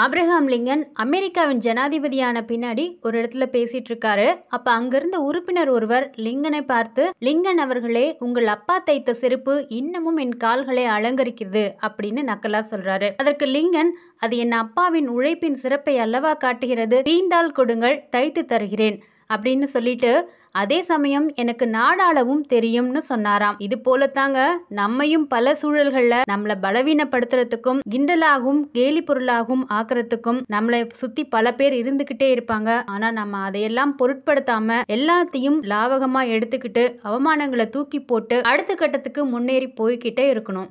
Abraham Lincoln அமெரிக்காவின் ஜனாதிபதியான பின்னாடி ஒரு இடத்துல பேசிட்டு இருக்காரு அப்ப அங்கிருந்த உறுப்பினர் ஒருவர் லிங்கனை பார்த்து லிங்கன் அவர்களே உங்கள் அப்பா தைத்த செருப்பு இன்னமும் என் கால்களை அலங்கரிக்கிறது அப்படின்னு நக்கலா சொல்றாரு அதற்கு லிங்கன் அது என் அப்பாவின் உழைப்பின் சிறப்பை அல்லவா காட்டுகிறது தீந்தால் கொடுங்கள் தைத்து தருகிறேன் அப்படின்னு சொல்லிட்டு அதே சமயம் எனக்கு நாடாளவும் தெரியும்னு சொன்னாராம் இது போல தாங்க நம்மையும் பல சூழல்கள்ல நம்மள பலவீனப்படுத்துறதுக்கும் கிண்டலாகும் கேலி பொருளாகவும் ஆக்குறதுக்கும் நம்மளை சுத்தி பல பேர் இருந்துகிட்டே இருப்பாங்க ஆனா நம்ம அதையெல்லாம் பொருட்படுத்தாம எல்லாத்தையும் லாவகமா எடுத்துக்கிட்டு அவமானங்களை தூக்கி போட்டு அடுத்த கட்டத்துக்கு முன்னேறி போய்கிட்டே இருக்கணும்